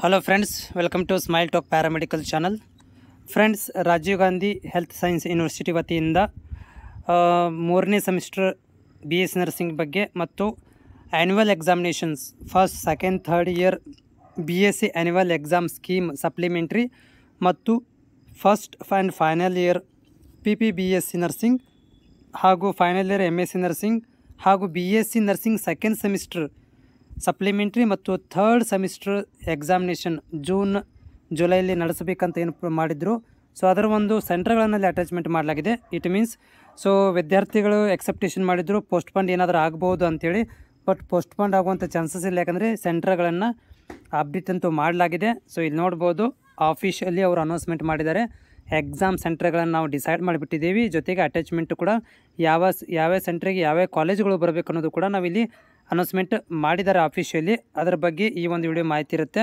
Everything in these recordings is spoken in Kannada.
hello friends welcome to smile talk paramedical channel friends Rajiv Gandhi health science university ವತಿಯಿಂದ ಮೂರನೇ ಸೆಮಿಸ್ಟರ್ ಬಿ ಎಸ್ ನರ್ಸಿಂಗ್ ಬಗ್ಗೆ ಮತ್ತು annual examinations first second third year B S C annual exam scheme supplementary ಮತ್ತು first and final year P P B S C nursing ಹಾಗೂ final year M S C nursing ಹಾಗೂ B S C nursing second semester supplementary ಮತ್ತು ಥರ್ಡ್ ಸೆಮಿಸ್ಟರ್ ಎಕ್ಸಾಮಿನೇಷನ್ ಜೂನ್ ಜುಲೈಲಿ ನಡೆಸಬೇಕಂತ ಏನು ಮಾಡಿದ್ರು ಸೊ ಅದರ ಒಂದು ಸೆಂಟರ್ಗಳಲ್ಲಿ ಅಟ್ಯಾಚ್ಮೆಂಟ್ ಮಾಡಲಾಗಿದೆ ಇಟ್ ಮೀನ್ಸ್ ಸೊ ವಿದ್ಯಾರ್ಥಿಗಳು ಎಕ್ಸೆಪ್ಟೇಷನ್ ಮಾಡಿದ್ರು ಪೋಸ್ಟ್ಪಂಡ್ ಏನಾದರೂ ಆಗ್ಬೋದು ಅಂಥೇಳಿ ಬಟ್ ಪೋಸ್ಟ್ಪಂಡ್ ಆಗುವಂಥ ಚಾನ್ಸಸ್ ಇಲ್ಲ ಯಾಕಂದರೆ ಸೆಂಟ್ರ್ಗಳನ್ನು ಅಪ್ಡೇಟ್ ಅಂತೂ ಮಾಡಲಾಗಿದೆ ಸೊ ಇಲ್ಲಿ ನೋಡ್ಬೋದು ಆಫೀಷಿಯಲಿ ಅವರು ಅನೌನ್ಸ್ಮೆಂಟ್ ಮಾಡಿದ್ದಾರೆ ಎಕ್ಸಾಮ್ ಸೆಂಟ್ರ್ಗಳನ್ನು ನಾವು ಡಿಸೈಡ್ ಮಾಡಿಬಿಟ್ಟಿದ್ದೀವಿ ಜೊತೆಗೆ ಅಟ್ಯಾಚ್ಮೆಂಟು ಕೂಡ ಯಾವ ಯಾವ್ಯಾವ ಸೆಂಟ್ರಿಗೆ ಯಾವ್ಯಾವ ಕಾಲೇಜುಗಳು ಬರಬೇಕು ಅನ್ನೋದು ಕೂಡ ನಾವಿಲ್ಲಿ ಅನೌನ್ಸ್ಮೆಂಟ್ ಮಾಡಿದ್ದಾರೆ ಆಫೀಷಿಯಲಿ ಅದರ ಬಗ್ಗೆ ಈ ಒಂದು ವಿಡಿಯೋ ಮಾಹಿತಿ ಇರುತ್ತೆ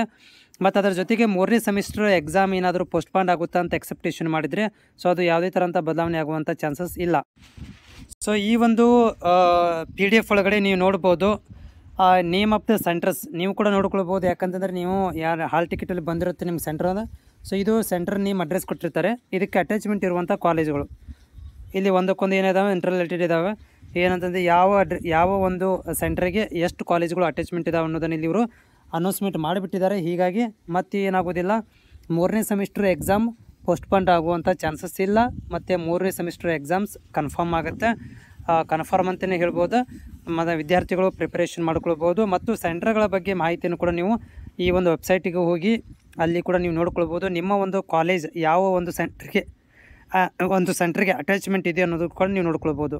ಮತ್ತು ಅದರ ಜೊತೆಗೆ ಮೂರನೇ ಸೆಮಿಸ್ಟರ್ ಎಕ್ಸಾಮ್ ಏನಾದರೂ ಪೋಸ್ಟ್ಪಾಂಡ್ ಆಗುತ್ತಾ ಅಂತ ಎಕ್ಸೆಪ್ಟೇಷನ್ ಮಾಡಿದರೆ ಸೊ ಅದು ಯಾವುದೇ ಅಂತ ಬದಲಾವಣೆ ಆಗುವಂಥ ಚಾನ್ಸಸ್ ಇಲ್ಲ ಸೊ ಈ ಒಂದು ಪಿ ಡಿ ಎಫ್ ಒಳಗಡೆ ನೀವು ನೋಡ್ಬೋದು ನೇಮ್ ಆಫ್ ದ ಸೆಂಟ್ರಸ್ ನೀವು ಕೂಡ ನೋಡ್ಕೊಳ್ಬೋದು ಯಾಕಂತಂದರೆ ನೀವು ಯಾರು ಹಾಲ್ ಟಿಕೆಟಲ್ಲಿ ಬಂದಿರುತ್ತೆ ನಿಮ್ಮ ಸೆಂಟ್ರ್ ಅಂದರೆ ಸೊ ಇದು ಸೆಂಟ್ರ್ ನೇಮ್ ಅಡ್ರೆಸ್ ಕೊಟ್ಟಿರ್ತಾರೆ ಇದಕ್ಕೆ ಅಟ್ಯಾಚ್ಮೆಂಟ್ ಇರುವಂಥ ಕಾಲೇಜುಗಳು ಇಲ್ಲಿ ಒಂದಕ್ಕೊಂದು ಏನಿದಾವೆ ಇಂಟರ್ ರಿಲೇಟೆಡ್ ಇದ್ದಾವೆ ಏನಂತಂದರೆ ಯಾವ ಯಾವ ಒಂದು ಸೆಂಟ್ರಿಗೆ ಎಷ್ಟು ಕಾಲೇಜ್ಗಳು ಅಟ್ಯಾಚ್ಮೆಂಟ್ ಇದಾವೆ ಅನ್ನೋದನ್ನು ಇಲ್ಲಿ ಇವರು ಅನೌನ್ಸ್ಮೆಂಟ್ ಮಾಡಿಬಿಟ್ಟಿದ್ದಾರೆ ಹೀಗಾಗಿ ಮತ್ತೆ ಏನಾಗೋದಿಲ್ಲ ಮೂರನೇ ಸೆಮಿಸ್ಟರ್ ಎಕ್ಸಾಮ್ ಪೋಸ್ಟ್ಪಂಡ್ ಆಗುವಂಥ ಚಾನ್ಸಸ್ ಇಲ್ಲ ಮತ್ತು ಮೂರನೇ ಸೆಮಿಸ್ಟರ್ ಎಕ್ಸಾಮ್ಸ್ ಕನ್ಫರ್ಮ್ ಆಗುತ್ತೆ ಕನ್ಫರ್ಮ್ ಅಂತಲೇ ಹೇಳ್ಬೋದು ಮತ್ತು ವಿದ್ಯಾರ್ಥಿಗಳು ಪ್ರಿಪ್ರೇಷನ್ ಮಾಡ್ಕೊಳ್ಬೋದು ಮತ್ತು ಸೆಂಟ್ರ್ಗಳ ಬಗ್ಗೆ ಮಾಹಿತಿಯನ್ನು ಕೂಡ ನೀವು ಈ ಒಂದು ವೆಬ್ಸೈಟಿಗೆ ಹೋಗಿ ಅಲ್ಲಿ ಕೂಡ ನೀವು ನೋಡ್ಕೊಳ್ಬೋದು ನಿಮ್ಮ ಒಂದು ಕಾಲೇಜ್ ಯಾವ ಒಂದು ಸೆಂಟ್ರಿಗೆ ಒಂದು ಸೆಂಟ್ರಿಗೆ ಅಟ್ಯಾಚ್ಮೆಂಟ್ ಇದೆ ಅನ್ನೋದು ಕೂಡ ನೀವು ನೋಡ್ಕೊಳ್ಬೋದು